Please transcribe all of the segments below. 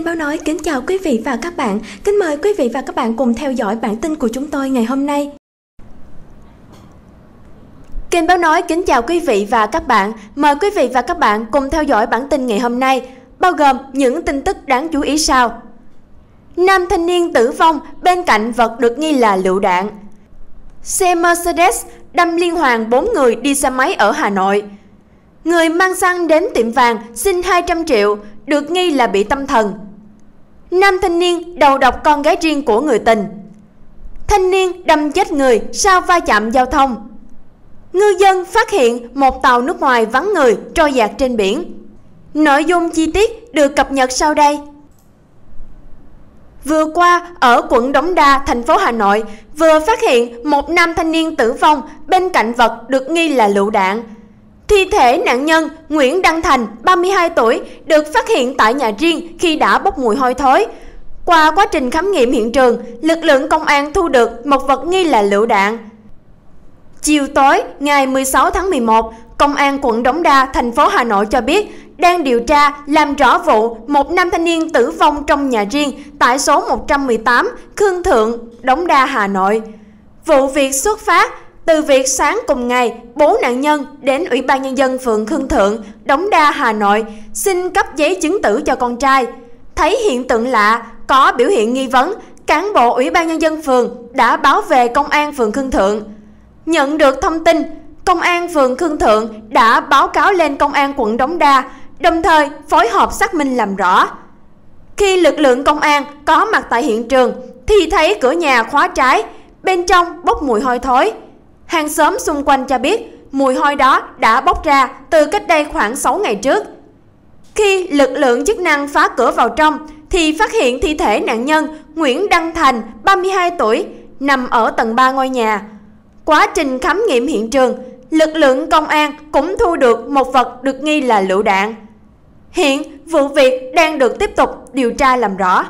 Kênh báo nói kính chào quý vị và các bạn. Kính mời quý vị và các bạn cùng theo dõi bản tin của chúng tôi ngày hôm nay. Kênh báo nói kính chào quý vị và các bạn. Mời quý vị và các bạn cùng theo dõi bản tin ngày hôm nay, bao gồm những tin tức đáng chú ý sau. Nam thanh niên tử vong bên cạnh vật được nghi là lựu đạn. Xe Mercedes đâm liên hoàn 4 người đi xe máy ở Hà Nội. Người mang xăng đến tiệm vàng xin 200 triệu, được nghi là bị tâm thần. Nam thanh niên đầu độc con gái riêng của người tình Thanh niên đâm chết người sau va chạm giao thông Ngư dân phát hiện một tàu nước ngoài vắng người trôi dạt trên biển Nội dung chi tiết được cập nhật sau đây Vừa qua, ở quận Đống Đa, thành phố Hà Nội, vừa phát hiện một nam thanh niên tử vong bên cạnh vật được nghi là lựu đạn. Thi thể nạn nhân Nguyễn Đăng Thành, 32 tuổi, được phát hiện tại nhà riêng khi đã bốc mùi hôi thối. Qua quá trình khám nghiệm hiện trường, lực lượng công an thu được một vật nghi là lựu đạn. Chiều tối ngày 16 tháng 11, Công an quận Đống Đa, thành phố Hà Nội cho biết đang điều tra làm rõ vụ một nam thanh niên tử vong trong nhà riêng tại số 118 Khương Thượng, Đống Đa, Hà Nội. Vụ việc xuất phát từ việc sáng cùng ngày, bố nạn nhân đến Ủy ban Nhân dân phường Khương Thượng, Đống Đa, Hà Nội xin cấp giấy chứng tử cho con trai. Thấy hiện tượng lạ, có biểu hiện nghi vấn, cán bộ Ủy ban Nhân dân phường đã báo về Công an phường Khương Thượng. Nhận được thông tin, Công an phường Khương Thượng đã báo cáo lên Công an quận Đống Đa, đồng thời phối hợp xác minh làm rõ. Khi lực lượng công an có mặt tại hiện trường thì thấy cửa nhà khóa trái, bên trong bốc mùi hôi thối. Hàng xóm xung quanh cho biết mùi hôi đó đã bốc ra từ cách đây khoảng 6 ngày trước. Khi lực lượng chức năng phá cửa vào trong thì phát hiện thi thể nạn nhân Nguyễn Đăng Thành, 32 tuổi, nằm ở tầng 3 ngôi nhà. Quá trình khám nghiệm hiện trường, lực lượng công an cũng thu được một vật được nghi là lựu đạn. Hiện vụ việc đang được tiếp tục điều tra làm rõ.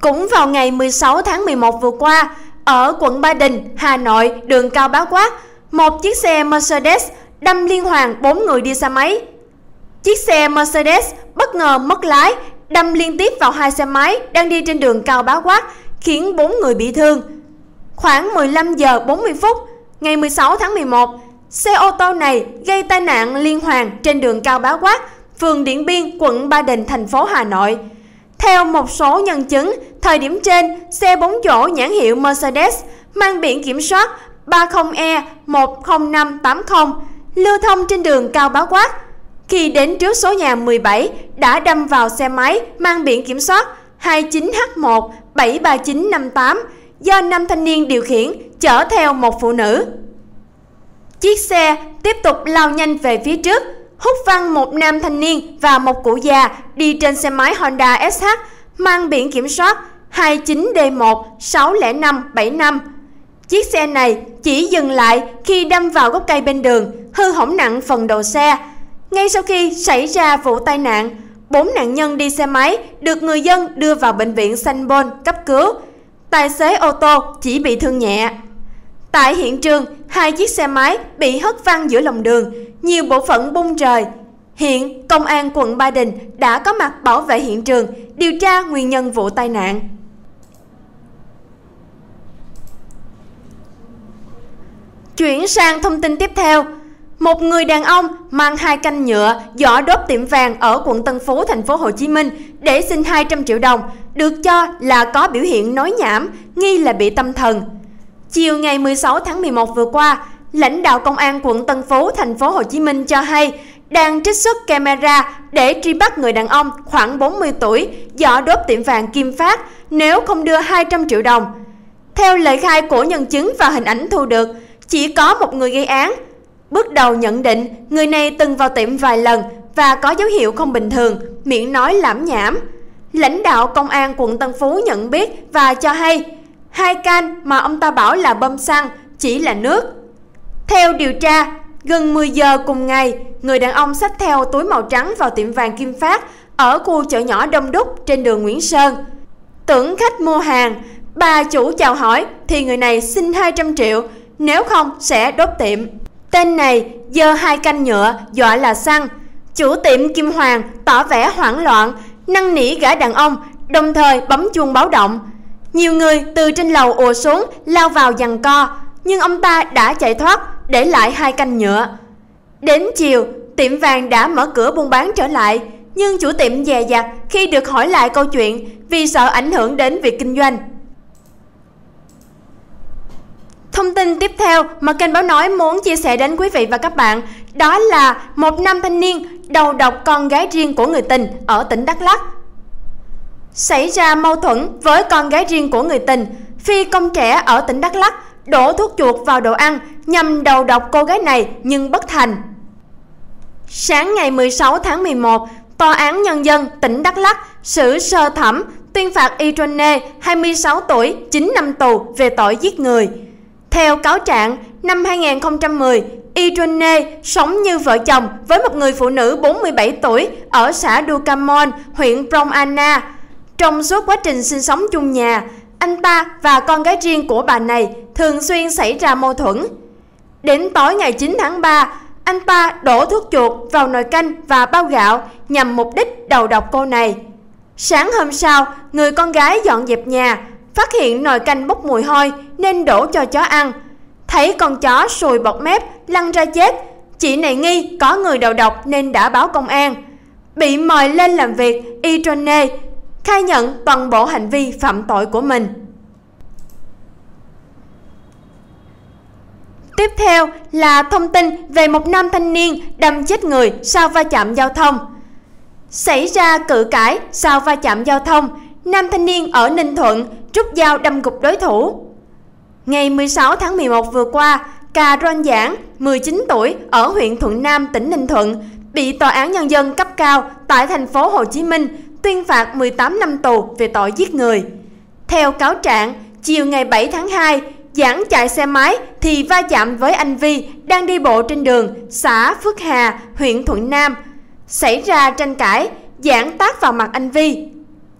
Cũng vào ngày 16 tháng 11 vừa qua, ở quận Ba Đình, Hà Nội, đường Cao Bá Quát, một chiếc xe Mercedes đâm liên hoàn 4 người đi xe máy. Chiếc xe Mercedes bất ngờ mất lái, đâm liên tiếp vào hai xe máy đang đi trên đường Cao Bá Quát, khiến 4 người bị thương. Khoảng 15 giờ 40 phút, ngày 16 tháng 11, xe ô tô này gây tai nạn liên hoàn trên đường Cao Bá Quát, phường Điện Biên, quận Ba Đình, thành phố Hà Nội. Theo một số nhân chứng, thời điểm trên, xe 4 chỗ nhãn hiệu Mercedes mang biển kiểm soát 30E10580 lưu thông trên đường Cao Bá Quát. Khi đến trước số nhà 17 đã đâm vào xe máy mang biển kiểm soát 29 h 173958 do năm thanh niên điều khiển chở theo một phụ nữ. Chiếc xe tiếp tục lao nhanh về phía trước hút văng một nam thanh niên và một cụ già đi trên xe máy Honda SH mang biển kiểm soát 29D1 60575. Chiếc xe này chỉ dừng lại khi đâm vào gốc cây bên đường, hư hỏng nặng phần đầu xe. Ngay sau khi xảy ra vụ tai nạn, bốn nạn nhân đi xe máy được người dân đưa vào bệnh viện Sanbon cấp cứu. Tài xế ô tô chỉ bị thương nhẹ. Tại hiện trường, hai chiếc xe máy bị hất văng giữa lòng đường, nhiều bộ phận bung rời. Hiện, Công an quận Ba Đình đã có mặt bảo vệ hiện trường, điều tra nguyên nhân vụ tai nạn. Chuyển sang thông tin tiếp theo. Một người đàn ông mang hai canh nhựa giỏ đốt tiệm vàng ở quận Tân Phú, thành phố Hồ Chí Minh để xin 200 triệu đồng, được cho là có biểu hiện nói nhảm, nghi là bị tâm thần. Chiều ngày 16 tháng 11 vừa qua, lãnh đạo công an quận Tân Phú thành phố Hồ Chí Minh cho hay đang trích xuất camera để truy bắt người đàn ông khoảng 40 tuổi dọ đốt tiệm vàng Kim Phát nếu không đưa 200 triệu đồng. Theo lời khai của nhân chứng và hình ảnh thu được, chỉ có một người gây án. Bước đầu nhận định người này từng vào tiệm vài lần và có dấu hiệu không bình thường, miệng nói lãm nhảm. Lãnh đạo công an quận Tân Phú nhận biết và cho hay Hai can mà ông ta bảo là bơm xăng chỉ là nước. Theo điều tra, gần 10 giờ cùng ngày, người đàn ông xách theo túi màu trắng vào tiệm vàng Kim Phát ở khu chợ nhỏ Đông Đúc trên đường Nguyễn Sơn. Tưởng khách mua hàng, bà chủ chào hỏi thì người này xin 200 triệu, nếu không sẽ đốt tiệm. Tên này dơ hai canh nhựa dọa là xăng. Chủ tiệm Kim Hoàng tỏ vẻ hoảng loạn, năn nỉ gã đàn ông, đồng thời bấm chuông báo động. Nhiều người từ trên lầu ùa xuống lao vào giằng co, nhưng ông ta đã chạy thoát, để lại hai canh nhựa. Đến chiều, tiệm vàng đã mở cửa buôn bán trở lại, nhưng chủ tiệm dè dặt khi được hỏi lại câu chuyện vì sợ ảnh hưởng đến việc kinh doanh. Thông tin tiếp theo mà kênh báo nói muốn chia sẻ đến quý vị và các bạn đó là một nam thanh niên đầu độc con gái riêng của người tình ở tỉnh Đắk Lắk xảy ra mâu thuẫn với con gái riêng của người tình. Phi công trẻ ở tỉnh Đắk Lắk đổ thuốc chuột vào đồ ăn nhằm đầu độc cô gái này nhưng bất thành. Sáng ngày 16 tháng 11, Tòa án Nhân dân tỉnh Đắk Lắk xử sơ thẩm tuyên phạt Y Trân Nê 26 tuổi 9 năm tù về tội giết người. Theo cáo trạng, năm 2010, Y Trân Nê sống như vợ chồng với một người phụ nữ 47 tuổi ở xã Dukamon, huyện Prong Anna. Trong suốt quá trình sinh sống chung nhà, anh ta và con gái riêng của bà này thường xuyên xảy ra mâu thuẫn. Đến tối ngày 9 tháng 3, anh ta đổ thuốc chuột vào nồi canh và bao gạo nhằm mục đích đầu độc cô này. Sáng hôm sau, người con gái dọn dẹp nhà, phát hiện nồi canh bốc mùi hôi nên đổ cho chó ăn. Thấy con chó sùi bọt mép, lăn ra chết, chị này nghi có người đầu độc nên đã báo công an. Bị mời lên làm việc, Itrone khai nhận toàn bộ hành vi phạm tội của mình. Tiếp theo là thông tin về một nam thanh niên đâm chết người sau va chạm giao thông. Xảy ra cự cãi sau va chạm giao thông, nam thanh niên ở Ninh Thuận rút dao đâm gục đối thủ. Ngày 16 tháng 11 vừa qua, Cà Ron Giảng, 19 tuổi, ở huyện Thuận Nam, tỉnh Ninh Thuận, bị Tòa án Nhân dân cấp cao tại thành phố Hồ Chí Minh tuyên phạt 18 năm tù về tội giết người. Theo cáo trạng, chiều ngày 7 tháng 2, Giảng chạy xe máy thì va chạm với anh Vi đang đi bộ trên đường xã Phước Hà, huyện Thuận Nam. Xảy ra tranh cãi, Giảng tác vào mặt anh Vi.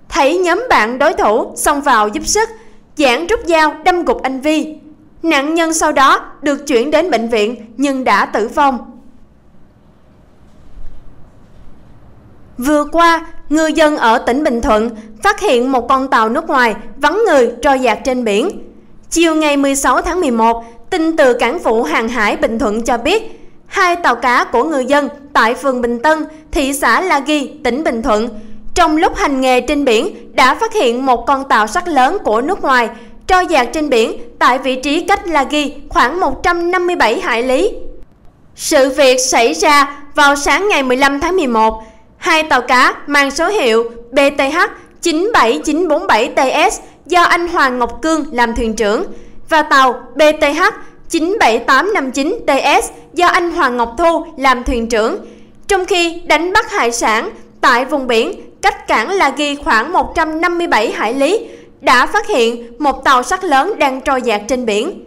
Thấy nhóm bạn đối thủ xông vào giúp sức, Giảng rút dao đâm gục anh Vi. Nạn nhân sau đó được chuyển đến bệnh viện nhưng đã tử vong. Vừa qua, ngư dân ở tỉnh Bình Thuận phát hiện một con tàu nước ngoài vắng người trôi dạt trên biển. Chiều ngày 16 tháng 11, tin từ cảng vụ hàng hải Bình Thuận cho biết, hai tàu cá của ngư dân tại phường Bình Tân, thị xã La Ghi, tỉnh Bình Thuận, trong lúc hành nghề trên biển đã phát hiện một con tàu sắt lớn của nước ngoài trôi dạt trên biển tại vị trí cách La Ghi khoảng 157 hải lý. Sự việc xảy ra vào sáng ngày 15 tháng 11 Hai tàu cá mang số hiệu BTH 97947TS do anh Hoàng Ngọc Cương làm thuyền trưởng và tàu BTH 97859TS do anh Hoàng Ngọc Thu làm thuyền trưởng. Trong khi đánh bắt hải sản tại vùng biển cách cảng La Ghi khoảng 157 hải lý, đã phát hiện một tàu sắt lớn đang trôi dạt trên biển.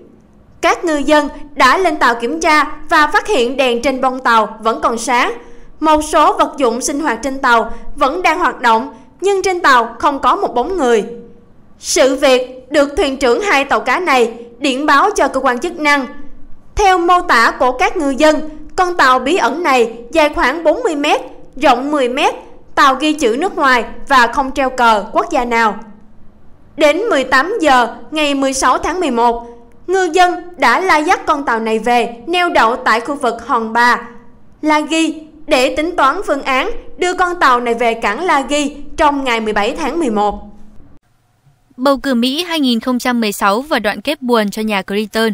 Các ngư dân đã lên tàu kiểm tra và phát hiện đèn trên bông tàu vẫn còn sáng. Một số vật dụng sinh hoạt trên tàu vẫn đang hoạt động, nhưng trên tàu không có một bóng người. Sự việc được thuyền trưởng hai tàu cá này điện báo cho cơ quan chức năng. Theo mô tả của các ngư dân, con tàu bí ẩn này dài khoảng 40 mét, rộng 10 mét, tàu ghi chữ nước ngoài và không treo cờ quốc gia nào. Đến 18 giờ ngày 16 tháng 11, ngư dân đã la dắt con tàu này về neo đậu tại khu vực Hòn Bà. là ghi để tính toán phương án đưa con tàu này về cảng La Ghi trong ngày 17 tháng 11. Bầu cử Mỹ 2016 và đoạn kết buồn cho nhà Clinton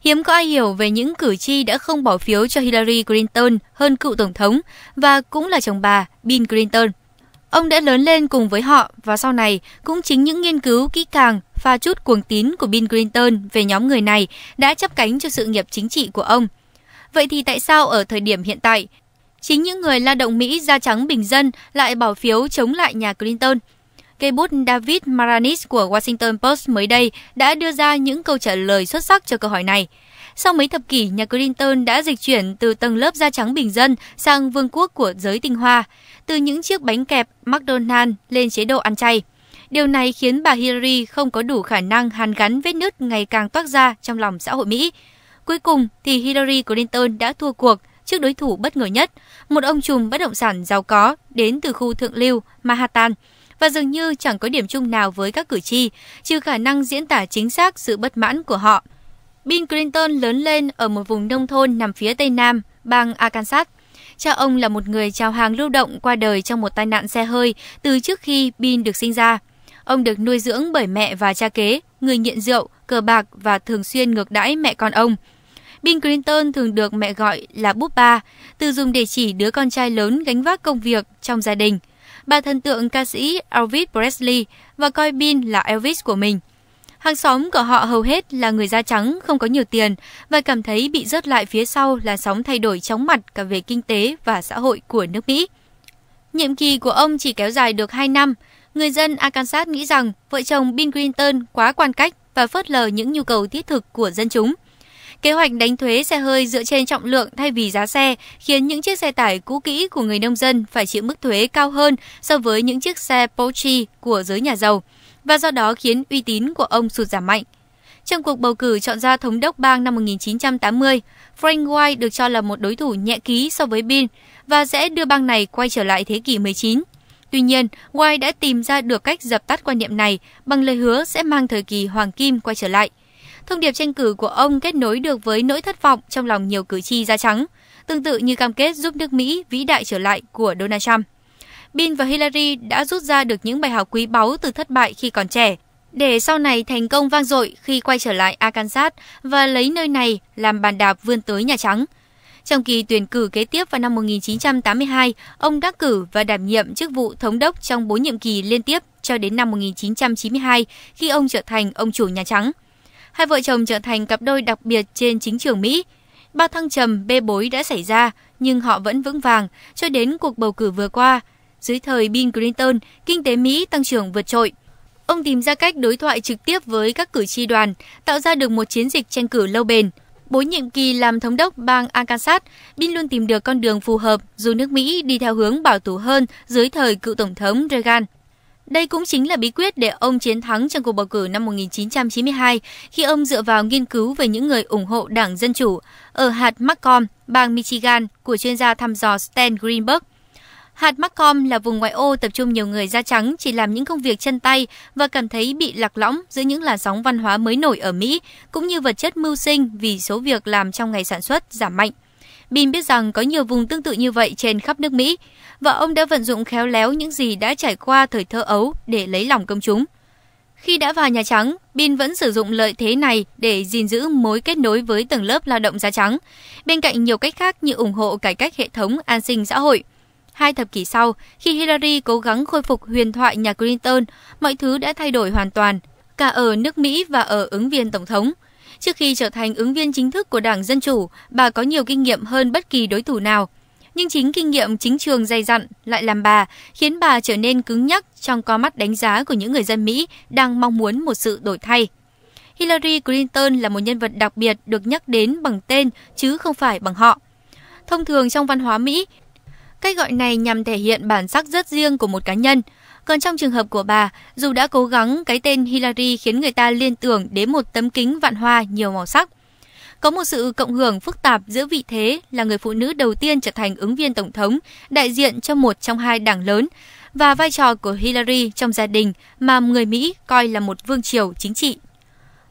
Hiếm có ai hiểu về những cử tri đã không bỏ phiếu cho Hillary Clinton hơn cựu tổng thống và cũng là chồng bà Bill Clinton. Ông đã lớn lên cùng với họ và sau này cũng chính những nghiên cứu kỹ càng pha chút cuồng tín của Bill Clinton về nhóm người này đã chấp cánh cho sự nghiệp chính trị của ông. Vậy thì tại sao ở thời điểm hiện tại, Chính những người lao động Mỹ da trắng bình dân lại bỏ phiếu chống lại nhà Clinton. Cây bút David Maranis của Washington Post mới đây đã đưa ra những câu trả lời xuất sắc cho câu hỏi này. Sau mấy thập kỷ, nhà Clinton đã dịch chuyển từ tầng lớp da trắng bình dân sang vương quốc của giới tinh hoa, từ những chiếc bánh kẹp McDonald's lên chế độ ăn chay. Điều này khiến bà Hillary không có đủ khả năng hàn gắn vết nứt ngày càng toát ra trong lòng xã hội Mỹ. Cuối cùng thì Hillary Clinton đã thua cuộc – trước đối thủ bất ngờ nhất, một ông trùm bất động sản giàu có đến từ khu thượng lưu Manhattan và dường như chẳng có điểm chung nào với các cử tri, trừ khả năng diễn tả chính xác sự bất mãn của họ. Bill Clinton lớn lên ở một vùng nông thôn nằm phía tây nam, bang Arkansas. Cha ông là một người chào hàng lưu động qua đời trong một tai nạn xe hơi từ trước khi Bill được sinh ra. Ông được nuôi dưỡng bởi mẹ và cha kế, người nghiện rượu, cờ bạc và thường xuyên ngược đãi mẹ con ông, Bill Clinton thường được mẹ gọi là búp ba, từ dùng để chỉ đứa con trai lớn gánh vác công việc trong gia đình. Bà thần tượng ca sĩ Elvis Presley và coi Bill là Elvis của mình. Hàng xóm của họ hầu hết là người da trắng, không có nhiều tiền và cảm thấy bị rớt lại phía sau là sóng thay đổi chóng mặt cả về kinh tế và xã hội của nước Mỹ. Nhiệm kỳ của ông chỉ kéo dài được 2 năm. Người dân Arkansas nghĩ rằng vợ chồng Bill Clinton quá quan cách và phớt lờ những nhu cầu thiết thực của dân chúng – Kế hoạch đánh thuế xe hơi dựa trên trọng lượng thay vì giá xe khiến những chiếc xe tải cũ kỹ của người nông dân phải chịu mức thuế cao hơn so với những chiếc xe Porsche của giới nhà giàu và do đó khiến uy tín của ông sụt giảm mạnh. Trong cuộc bầu cử chọn ra thống đốc bang năm 1980, Frank White được cho là một đối thủ nhẹ ký so với Bill và sẽ đưa bang này quay trở lại thế kỷ 19. Tuy nhiên, White đã tìm ra được cách dập tắt quan niệm này bằng lời hứa sẽ mang thời kỳ hoàng kim quay trở lại – Thông điệp tranh cử của ông kết nối được với nỗi thất vọng trong lòng nhiều cử tri da trắng, tương tự như cam kết giúp nước Mỹ vĩ đại trở lại của Donald Trump. Bill và Hillary đã rút ra được những bài học quý báu từ thất bại khi còn trẻ, để sau này thành công vang dội khi quay trở lại Arkansas và lấy nơi này làm bàn đạp vươn tới Nhà Trắng. Trong kỳ tuyển cử kế tiếp vào năm 1982, ông đắc cử và đảm nhiệm chức vụ thống đốc trong bốn nhiệm kỳ liên tiếp cho đến năm 1992 khi ông trở thành ông chủ Nhà Trắng – hai vợ chồng trở thành cặp đôi đặc biệt trên chính trường Mỹ. Bao thăng trầm bê bối đã xảy ra, nhưng họ vẫn vững vàng cho đến cuộc bầu cử vừa qua. Dưới thời Bill Clinton, kinh tế Mỹ tăng trưởng vượt trội. Ông tìm ra cách đối thoại trực tiếp với các cử tri đoàn, tạo ra được một chiến dịch tranh cử lâu bền. Bốn nhiệm kỳ làm thống đốc bang Arkansas, Bill luôn tìm được con đường phù hợp dù nước Mỹ đi theo hướng bảo thủ hơn dưới thời cựu tổng thống Reagan. Đây cũng chính là bí quyết để ông chiến thắng trong cuộc bầu cử năm 1992 khi ông dựa vào nghiên cứu về những người ủng hộ Đảng Dân Chủ ở hạt Macomb, bang Michigan của chuyên gia thăm dò Stan Greenberg. Hạt Macomb là vùng ngoại ô tập trung nhiều người da trắng chỉ làm những công việc chân tay và cảm thấy bị lạc lõng giữa những làn sóng văn hóa mới nổi ở Mỹ, cũng như vật chất mưu sinh vì số việc làm trong ngày sản xuất giảm mạnh. Bin biết rằng có nhiều vùng tương tự như vậy trên khắp nước Mỹ và ông đã vận dụng khéo léo những gì đã trải qua thời thơ ấu để lấy lòng công chúng. Khi đã vào Nhà Trắng, Bin vẫn sử dụng lợi thế này để gìn giữ mối kết nối với tầng lớp lao động da trắng, bên cạnh nhiều cách khác như ủng hộ cải cách hệ thống an sinh xã hội. Hai thập kỷ sau, khi Hillary cố gắng khôi phục huyền thoại nhà Clinton, mọi thứ đã thay đổi hoàn toàn, cả ở nước Mỹ và ở ứng viên tổng thống – Trước khi trở thành ứng viên chính thức của Đảng Dân Chủ, bà có nhiều kinh nghiệm hơn bất kỳ đối thủ nào. Nhưng chính kinh nghiệm chính trường dày dặn lại làm bà, khiến bà trở nên cứng nhắc trong con mắt đánh giá của những người dân Mỹ đang mong muốn một sự đổi thay. Hillary Clinton là một nhân vật đặc biệt được nhắc đến bằng tên chứ không phải bằng họ. Thông thường trong văn hóa Mỹ, cách gọi này nhằm thể hiện bản sắc rất riêng của một cá nhân – còn trong trường hợp của bà, dù đã cố gắng, cái tên Hillary khiến người ta liên tưởng đến một tấm kính vạn hoa nhiều màu sắc. Có một sự cộng hưởng phức tạp giữa vị thế là người phụ nữ đầu tiên trở thành ứng viên tổng thống, đại diện cho một trong hai đảng lớn, và vai trò của Hillary trong gia đình mà người Mỹ coi là một vương triều chính trị.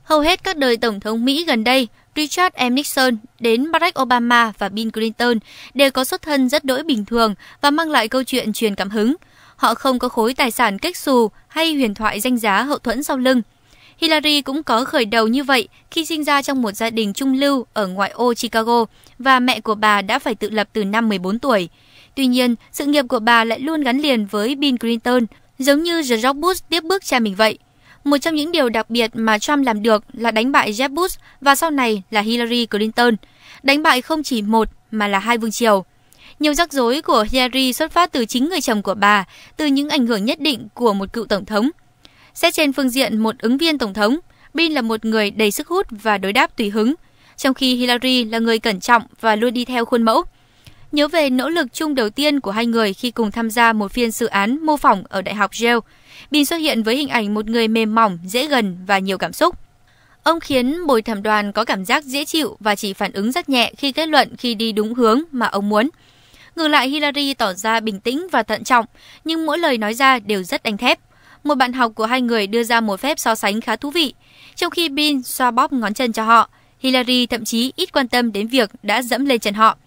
Hầu hết các đời tổng thống Mỹ gần đây, Richard M. Nixon đến Barack Obama và Bill Clinton đều có xuất thân rất đỗi bình thường và mang lại câu chuyện truyền cảm hứng – họ không có khối tài sản kếch xù hay huyền thoại danh giá hậu thuẫn sau lưng. Hillary cũng có khởi đầu như vậy khi sinh ra trong một gia đình trung lưu ở ngoại ô Chicago và mẹ của bà đã phải tự lập từ năm 14 tuổi. Tuy nhiên, sự nghiệp của bà lại luôn gắn liền với Bill Clinton, giống như George Bush tiếp bước cha mình vậy. Một trong những điều đặc biệt mà Trump làm được là đánh bại Jeb Bush và sau này là Hillary Clinton. Đánh bại không chỉ một mà là hai vương triều. Nhiều rắc rối của Hillary xuất phát từ chính người chồng của bà, từ những ảnh hưởng nhất định của một cựu tổng thống. Xét trên phương diện một ứng viên tổng thống, Bin là một người đầy sức hút và đối đáp tùy hứng, trong khi Hillary là người cẩn trọng và luôn đi theo khuôn mẫu. Nhớ về nỗ lực chung đầu tiên của hai người khi cùng tham gia một phiên dự án mô phỏng ở Đại học Yale, Bin xuất hiện với hình ảnh một người mềm mỏng, dễ gần và nhiều cảm xúc. Ông khiến bồi thẩm đoàn có cảm giác dễ chịu và chỉ phản ứng rất nhẹ khi kết luận khi đi đúng hướng mà ông muốn. Ngược lại, Hillary tỏ ra bình tĩnh và thận trọng, nhưng mỗi lời nói ra đều rất đánh thép. Một bạn học của hai người đưa ra một phép so sánh khá thú vị. Trong khi Bill xoa bóp ngón chân cho họ, Hillary thậm chí ít quan tâm đến việc đã dẫm lên chân họ.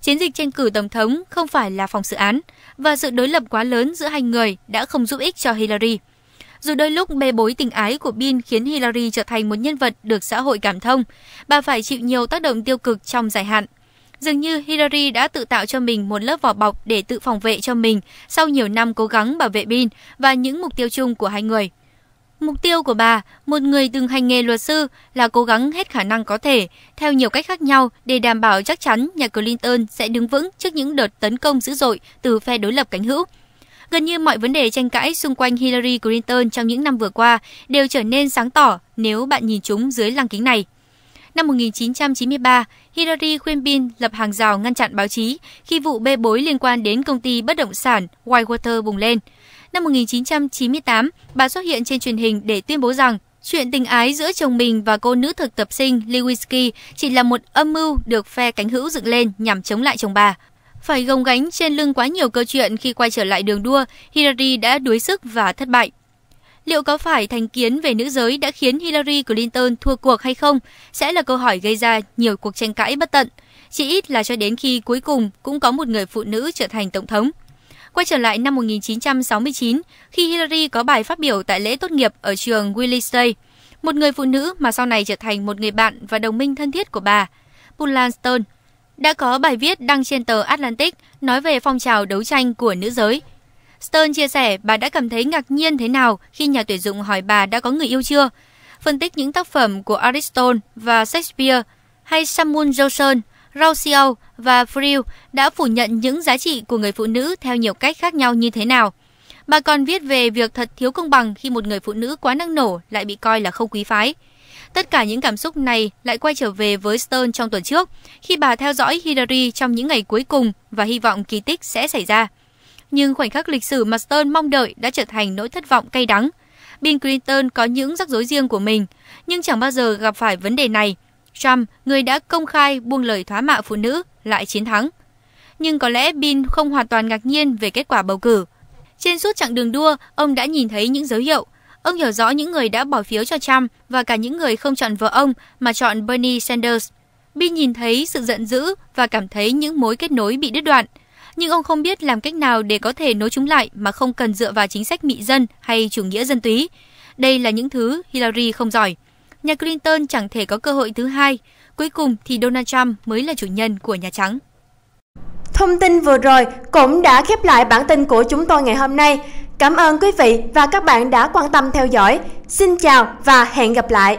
Chiến dịch tranh cử tổng thống không phải là phòng xử án, và sự đối lập quá lớn giữa hai người đã không giúp ích cho Hillary. Dù đôi lúc bê bối tình ái của Bill khiến Hillary trở thành một nhân vật được xã hội cảm thông, bà phải chịu nhiều tác động tiêu cực trong dài hạn. Dường như Hillary đã tự tạo cho mình một lớp vỏ bọc để tự phòng vệ cho mình sau nhiều năm cố gắng bảo vệ Bin và những mục tiêu chung của hai người. Mục tiêu của bà, một người từng hành nghề luật sư, là cố gắng hết khả năng có thể, theo nhiều cách khác nhau để đảm bảo chắc chắn nhà Clinton sẽ đứng vững trước những đợt tấn công dữ dội từ phe đối lập cánh hữu. Gần như mọi vấn đề tranh cãi xung quanh Hillary Clinton trong những năm vừa qua đều trở nên sáng tỏ nếu bạn nhìn chúng dưới lăng kính này. Năm 1993, Hillary khuyên bin lập hàng rào ngăn chặn báo chí khi vụ bê bối liên quan đến công ty bất động sản Whitewater bùng lên. Năm 1998, bà xuất hiện trên truyền hình để tuyên bố rằng chuyện tình ái giữa chồng mình và cô nữ thực tập sinh Lewinsky chỉ là một âm mưu được phe cánh hữu dựng lên nhằm chống lại chồng bà. Phải gồng gánh trên lưng quá nhiều câu chuyện khi quay trở lại đường đua, Hillary đã đuối sức và thất bại. Liệu có phải thành kiến về nữ giới đã khiến Hillary Clinton thua cuộc hay không sẽ là câu hỏi gây ra nhiều cuộc tranh cãi bất tận, chỉ ít là cho đến khi cuối cùng cũng có một người phụ nữ trở thành tổng thống. Quay trở lại năm 1969, khi Hillary có bài phát biểu tại lễ tốt nghiệp ở trường Willie State, một người phụ nữ mà sau này trở thành một người bạn và đồng minh thân thiết của bà, Bulanston, đã có bài viết đăng trên tờ Atlantic nói về phong trào đấu tranh của nữ giới – Stern chia sẻ bà đã cảm thấy ngạc nhiên thế nào khi nhà tuyển dụng hỏi bà đã có người yêu chưa. Phân tích những tác phẩm của Aristotle và Shakespeare hay Samuel Johnson, Rousseau và Freud đã phủ nhận những giá trị của người phụ nữ theo nhiều cách khác nhau như thế nào. Bà còn viết về việc thật thiếu công bằng khi một người phụ nữ quá năng nổ lại bị coi là không quý phái. Tất cả những cảm xúc này lại quay trở về với Stern trong tuần trước, khi bà theo dõi Hillary trong những ngày cuối cùng và hy vọng kỳ tích sẽ xảy ra nhưng khoảnh khắc lịch sử mà Stern mong đợi đã trở thành nỗi thất vọng cay đắng. Bill Clinton có những rắc rối riêng của mình, nhưng chẳng bao giờ gặp phải vấn đề này. Trump, người đã công khai buông lời thoá mạ phụ nữ, lại chiến thắng. Nhưng có lẽ Bill không hoàn toàn ngạc nhiên về kết quả bầu cử. Trên suốt chặng đường đua, ông đã nhìn thấy những dấu hiệu. Ông hiểu rõ những người đã bỏ phiếu cho Trump và cả những người không chọn vợ ông mà chọn Bernie Sanders. Bill nhìn thấy sự giận dữ và cảm thấy những mối kết nối bị đứt đoạn – nhưng ông không biết làm cách nào để có thể nối chúng lại mà không cần dựa vào chính sách mị dân hay chủ nghĩa dân túy. Đây là những thứ Hillary không giỏi. Nhà Clinton chẳng thể có cơ hội thứ hai. Cuối cùng thì Donald Trump mới là chủ nhân của Nhà Trắng. Thông tin vừa rồi cũng đã khép lại bản tin của chúng tôi ngày hôm nay. Cảm ơn quý vị và các bạn đã quan tâm theo dõi. Xin chào và hẹn gặp lại!